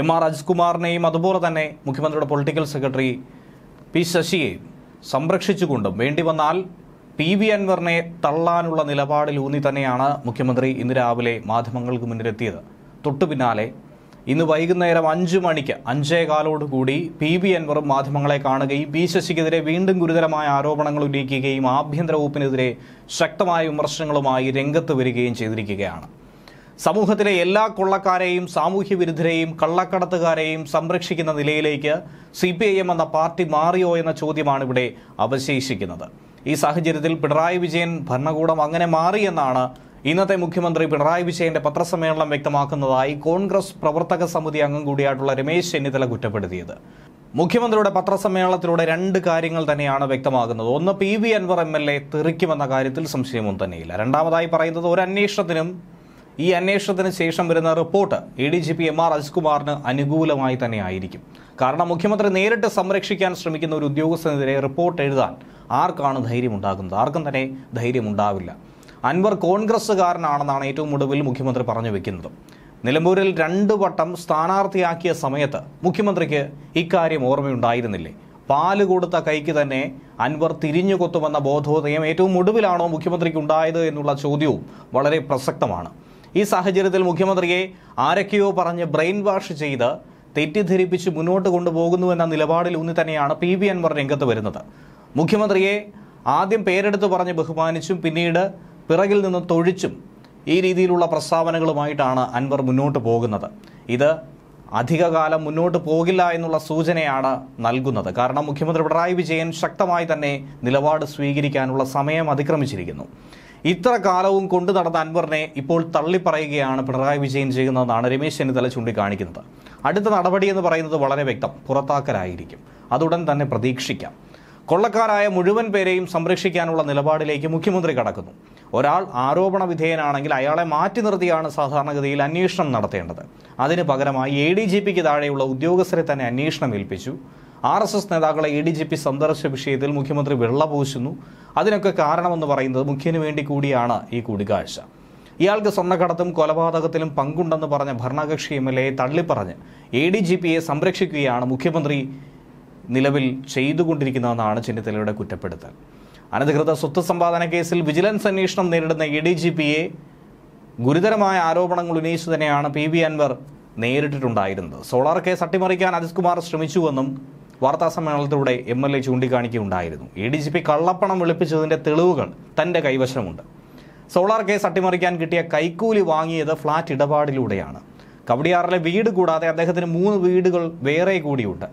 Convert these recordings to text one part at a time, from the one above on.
M R അജിത്കുമാറിനെയും അതുപോലെ തന്നെ മുഖ്യമന്ത്രിയുടെ പൊളിറ്റിക്കൽ സെക്രട്ടറി പി ശശിയെയും സംരക്ഷിച്ചുകൊണ്ടും വേണ്ടി വന്നാൽ പി വി അൻവറിനെ തള്ളാനുള്ള ഊന്നി തന്നെയാണ് മുഖ്യമന്ത്രി ഇന്ന് രാവിലെ മാധ്യമങ്ങൾക്ക് മുന്നിലെത്തിയത് തൊട്ടു പിന്നാലെ ഇന്ന് വൈകുന്നേരം അഞ്ച് മണിക്ക് അഞ്ചേ കാലോടുകൂടി പി വി അൻവറും മാധ്യമങ്ങളെ കാണുകയും പി ശശിക്കെതിരെ വീണ്ടും ഗുരുതരമായ ആരോപണങ്ങൾ ഉന്നയിക്കുകയും ആഭ്യന്തര വകുപ്പിനെതിരെ ശക്തമായ വിമർശനങ്ങളുമായി രംഗത്ത് വരികയും ചെയ്തിരിക്കുകയാണ് സമൂഹത്തിലെ എല്ലാ കൊള്ളക്കാരെയും സാമൂഹ്യ വിരുദ്ധരെയും കള്ളക്കടത്തുകാരെയും സംരക്ഷിക്കുന്ന നിലയിലേക്ക് സി പി ഐ എം എന്ന പാർട്ടി മാറിയോ എന്ന ചോദ്യമാണ് ഇവിടെ അവശേഷിക്കുന്നത് ഈ സാഹചര്യത്തിൽ പിണറായി വിജയൻ ഭരണകൂടം അങ്ങനെ മാറിയെന്നാണ് ഇന്നത്തെ മുഖ്യമന്ത്രി പിണറായി വിജയന്റെ പത്രസമ്മേളനം വ്യക്തമാക്കുന്നതായി കോൺഗ്രസ് പ്രവർത്തക സമിതി അംഗം കൂടിയായിട്ടുള്ള രമേശ് ചെന്നിത്തല കുറ്റപ്പെടുത്തിയത് മുഖ്യമന്ത്രിയുടെ പത്രസമ്മേളനത്തിലൂടെ രണ്ട് കാര്യങ്ങൾ തന്നെയാണ് വ്യക്തമാകുന്നത് ഒന്ന് P V Anvar M L A തെറിക്കുമെന്ന കാര്യത്തിൽ സംശയമൊന്നും തന്നെയില്ല രണ്ടാമതായി പറയുന്നത് ഒരു അന്വേഷണത്തിനും ഈ അന്വേഷണത്തിന് ശേഷം വരുന്ന report A D G P M R അജിത്കുമാറിന് അനുകൂലമായി തന്നെ ആയിരിക്കും കാരണം മുഖ്യമന്ത്രി നേരിട്ട് സംരക്ഷിക്കാൻ ശ്രമിക്കുന്ന ഒരു ഉദ്യോഗസ്ഥനെതിരെ റിപ്പോർട്ട് എഴുതാൻ ആർക്കാണ് ധൈര്യമുണ്ടാകുന്നത് ആർക്കും തന്നെ ധൈര്യമുണ്ടാവില്ല അൻവർ കോൺഗ്രസ്സുകാരനാണെന്നാണ് ഏറ്റവും ഒടുവിൽ മുഖ്യമന്ത്രി പറഞ്ഞു വെക്കുന്നത് നിലമ്പൂരിൽ രണ്ടു വട്ടം സ്ഥാനാർത്ഥിയാക്കിയ സമയത്ത് മുഖ്യമന്ത്രിക്ക് ഇക്കാര്യം ഓർമ്മയുണ്ടായിരുന്നില്ലേ പാല് കൊടുത്ത കൈക്ക് തന്നെ അൻവർ തിരിഞ്ഞു കൊത്തുമെന്ന ബോധോദയം ഏറ്റവും ഒടുവിലാണോ മുഖ്യമന്ത്രിക്ക് ഉണ്ടായത് എന്നുള്ള ചോദ്യവും വളരെ പ്രസക്തമാണ് ഈ സാഹചര്യത്തിൽ മുഖ്യമന്ത്രിയെ ആരൊക്കെയോ പറഞ്ഞ് ബ്രെയിൻ വാഷ് ചെയ്ത് തെറ്റിദ്ധരിപ്പിച്ച് മുന്നോട്ട് കൊണ്ടുപോകുന്നു എന്ന നിലപാടിൽ ഊന്നി തന്നെയാണ് പി വി അൻവർ രംഗത്ത് വരുന്നത് മുഖ്യമന്ത്രിയെ ആദ്യം പേരെടുത്ത് പറഞ്ഞ് ബഹുമാനിച്ചും പിന്നീട് പിറകിൽ നിന്ന് തൊഴിച്ചും ഈ രീതിയിലുള്ള പ്രസ്താവനകളുമായിട്ടാണ് അൻവർ മുന്നോട്ട് പോകുന്നത് ഇത് അധികകാലം മുന്നോട്ട് പോകില്ല എന്നുള്ള സൂചനയാണ് നൽകുന്നത് കാരണം മുഖ്യമന്ത്രി പിണറായി വിജയൻ ശക്തമായി തന്നെ നിലപാട് സ്വീകരിക്കാനുള്ള സമയം അതിക്രമിച്ചിരിക്കുന്നു ഇത്ര കാലവും കൊണ്ട് നടന്ന അൻവറിനെ ഇപ്പോൾ തള്ളിപ്പറയുകയാണ് പിണറായി വിജയൻ ചെയ്യുന്നതെന്നാണ് രമേശ് ചെന്നിത്തല ചൂണ്ടിക്കാണിക്കുന്നത് അടുത്ത നടപടി എന്ന് പറയുന്നത് വളരെ വ്യക്തം പുറത്താക്കലായിരിക്കും അതുടൻ തന്നെ പ്രതീക്ഷിക്കാം കൊള്ളക്കാരായ മുഴുവൻ പേരെയും സംരക്ഷിക്കാനുള്ള നിലപാടിലേക്ക് മുഖ്യമന്ത്രി കടക്കുന്നു ഒരാൾ ആരോപണ വിധേയനാണെങ്കിൽ അയാളെ മാറ്റി നിർത്തിയാണ് സാധാരണഗതിയിൽ അന്വേഷണം നടത്തേണ്ടത് അതിന് പകരമായി എ ഡി ജി പിക്ക് താഴെയുള്ള ഉദ്യോഗസ്ഥരെ തന്നെ അന്വേഷണം ഏൽപ്പിച്ചു ആർ എസ് എസ് നേതാക്കളെ എ ഡി ജി പി സന്ദർശിച്ച വിഷയത്തിൽ മുഖ്യമന്ത്രി വെള്ളപൂശുന്നു അതിനൊക്കെ കാരണമെന്ന് പറയുന്നത് മുഖ്യന് വേണ്ടി കൂടിയാണ് ഈ കൂടിക്കാഴ്ച ഇയാൾക്ക് സ്വർണ്ണക്കടത്തും കൊലപാതകത്തിലും പങ്കുണ്ടെന്ന് പറഞ്ഞ ഭരണകക്ഷി എം എൽ എയെ തള്ളിപ്പറഞ്ഞ് എ ഡി ജി പിയെ സംരക്ഷിക്കുകയാണ് മുഖ്യമന്ത്രി നിലവിൽ ചെയ്തുകൊണ്ടിരിക്കുന്നതെന്നാണ് ചെന്നിത്തലയുടെ കുറ്റപ്പെടുത്തൽ അനധികൃത സ്വത്ത് സമ്പാദന കേസിൽ വിജിലൻസ് അന്വേഷണം നേരിടുന്ന എ ഡി ജി പിയെ ഗുരുതരമായ ആരോപണങ്ങൾ ഉന്നയിച്ചു തന്നെയാണ് പി വി അൻവർ നേരിട്ടിട്ടുണ്ടായിരുന്നത് സോളാർ കേസ് അട്ടിമറിക്കാൻ അജിത് കുമാർ ശ്രമിച്ചുവെന്നും വാർത്താസമ്മേളനത്തിലൂടെ എം എൽ എ ചൂണ്ടിക്കാണിക്കുകയുണ്ടായിരുന്നു എ ഡി ജി പി കള്ളപ്പണം വെളുപ്പിച്ചതിൻ്റെ തെളിവുകൾ തൻ്റെ കൈവശമുണ്ട് സോളാർ കേസ് അട്ടിമറിക്കാൻ കിട്ടിയ കൈക്കൂലി വാങ്ങിയത് ഫ്ളാറ്റ് ഇടപാടിലൂടെയാണ് കവടിയാറിലെ വീട് കൂടാതെ അദ്ദേഹത്തിന് മൂന്ന് വീടുകൾ വേറെ കൂടിയുണ്ട്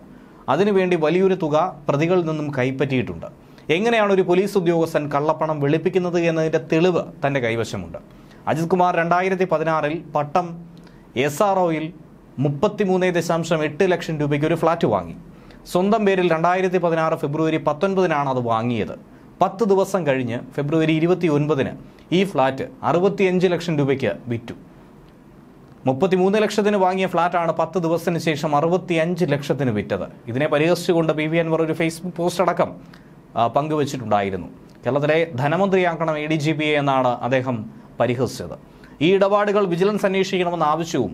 അതിനുവേണ്ടി വലിയൊരു തുക പ്രതികളിൽ നിന്നും കൈപ്പറ്റിയിട്ടുണ്ട് എങ്ങനെയാണ് ഒരു പോലീസ് ഉദ്യോഗസ്ഥൻ കള്ളപ്പണം വെളുപ്പിക്കുന്നത് എന്നതിൻ്റെ തെളിവ് തൻ്റെ കൈവശമുണ്ട് അജിത് കുമാർ രണ്ടായിരത്തി പതിനാറിൽ പട്ടം എസ് ആർ ഒയിൽ മുപ്പത്തിമൂന്ന് ദശാംശം എട്ട് ലക്ഷം രൂപയ്ക്ക് ഒരു ഫ്ലാറ്റ് വാങ്ങി സ്വന്തം പേരിൽ രണ്ടായിരത്തി പതിനാറ് ഫെബ്രുവരി പത്തൊൻപതിനാണ് അത് വാങ്ങിയത് പത്ത് ദിവസം കഴിഞ്ഞ് ഫെബ്രുവരി ഇരുപത്തി ഒൻപതിന് ഈ ഫ്ലാറ്റ് അറുപത്തിയഞ്ച് ലക്ഷം രൂപയ്ക്ക് വിറ്റു മുപ്പത്തിമൂന്ന് ലക്ഷത്തിന് വാങ്ങിയ ഫ്ളാറ്റാണ് പത്ത് ദിവസത്തിന് ശേഷം അറുപത്തിയഞ്ച് ലക്ഷത്തിന് വിറ്റത് ഇതിനെ പരിഹസിച്ചുകൊണ്ട് പി വി അൻവർ ഒരു ഫേസ്ബുക്ക് പോസ്റ്റ് അടക്കം പങ്കുവച്ചിട്ടുണ്ടായിരുന്നു കേരളത്തിലെ ധനമന്ത്രിയാക്കണം A D G P A എന്നാണ് അദ്ദേഹം പരിഹസിച്ചത് ഈ ഇടപാടുകൾ വിജിലൻസ് അന്വേഷിക്കണമെന്ന ആവശ്യവും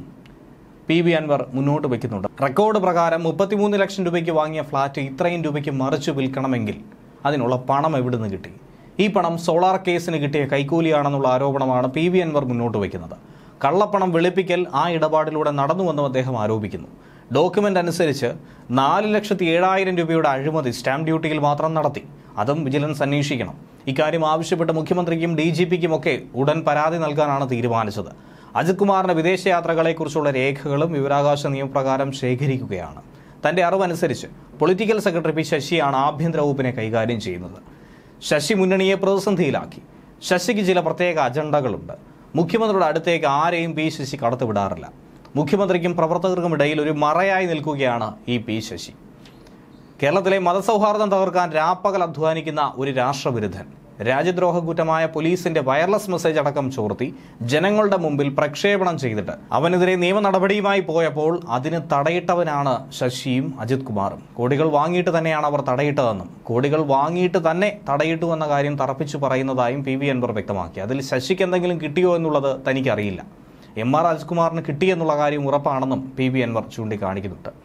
പി വി അൻവർ മുന്നോട്ട് വയ്ക്കുന്നുണ്ട് റെക്കോർഡ് പ്രകാരം മുപ്പത്തിമൂന്ന് ലക്ഷം രൂപയ്ക്ക് വാങ്ങിയ ഫ്ളാറ്റ് ഇത്രയും രൂപയ്ക്ക് മറിച്ചു വിൽക്കണമെങ്കിൽ അതിനുള്ള പണം എവിടുന്ന് കിട്ടി ഈ പണം സോളാർ കേസിന് കിട്ടിയ കൈക്കൂലിയാണെന്നുള്ള ആരോപണമാണ് പി വി അൻവർ മുന്നോട്ട് വയ്ക്കുന്നത് കള്ളപ്പണം വെളുപ്പിക്കൽ ആ ഇടപാടിലൂടെ നടന്നുവെന്നും അദ്ദേഹം ആരോപിക്കുന്നു ഡോക്യുമെൻ്റ് അനുസരിച്ച് നാല് ലക്ഷത്തി ഏഴായിരം രൂപയുടെ അഴിമതി സ്റ്റാമ്പ് ഡ്യൂട്ടിയിൽ മാത്രം നടത്തി അതും വിജിലൻസ് അന്വേഷിക്കണം ഇക്കാര്യം ആവശ്യപ്പെട്ട് മുഖ്യമന്ത്രിക്കും ഡി ജി ഉടൻ പരാതി നൽകാനാണ് തീരുമാനിച്ചത് അജിത് കുമാറിന്റെ വിദേശയാത്രകളെക്കുറിച്ചുള്ള രേഖകളും വിവരാകാശ നിയമപ്രകാരം ശേഖരിക്കുകയാണ് തന്റെ അറിവനുസരിച്ച് പൊളിറ്റിക്കൽ സെക്രട്ടറി പി ശശിയാണ് ആഭ്യന്തര വകുപ്പിനെ കൈകാര്യം ചെയ്യുന്നത് ശശി മുന്നണിയെ പ്രതിസന്ധിയിലാക്കി ശശിക്ക് ചില പ്രത്യേക അജണ്ടകളുണ്ട് മുഖ്യമന്ത്രിയുടെ അടുത്തേക്ക് ആരെയും പി ശശി കടത്തുവിടാറില്ല മുഖ്യമന്ത്രിക്കും പ്രവർത്തകർക്കും ഇടയിൽ ഒരു മറയായി നിൽക്കുകയാണ് ഈ പി ശശി കേരളത്തിലെ മതസൗഹാർദ്ദം തകർക്കാൻ രാപ്പകൽ അധ്വാനിക്കുന്ന ഒരു രാഷ്ട്രവിരുദ്ധൻ രാജ്യദ്രോഹ കുറ്റമായ പോലീസിന്റെ വയർലെസ് മെസ്സേജ് അടക്കം ചോർത്തി ജനങ്ങളുടെ മുമ്പിൽ പ്രക്ഷേപണം ചെയ്തിട്ട് അവനെതിരെ നിയമ നടപടിയുമായി പോയപ്പോൾ അതിന് തടയിട്ടവനാണ് ശശിയും അജിത് കുമാറും കോടികൾ വാങ്ങിയിട്ട് തന്നെയാണ് അവർ തടയിട്ടതെന്നും കോടികൾ വാങ്ങിയിട്ട് തന്നെ തടയിട്ടു എന്ന കാര്യം തറപ്പിച്ചു പറയുന്നതായും പി വി അൻവർ വ്യക്തമാക്കി അതിൽ ശശിക്ക് എന്തെങ്കിലും കിട്ടിയോ എന്നുള്ളത് തനിക്കറിയില്ല എം ആർ കുമാറിന് കിട്ടിയെന്നുള്ള കാര്യം ഉറപ്പാണെന്നും പി വി അൻവർ ചൂണ്ടിക്കാണിക്കുന്നുണ്ട്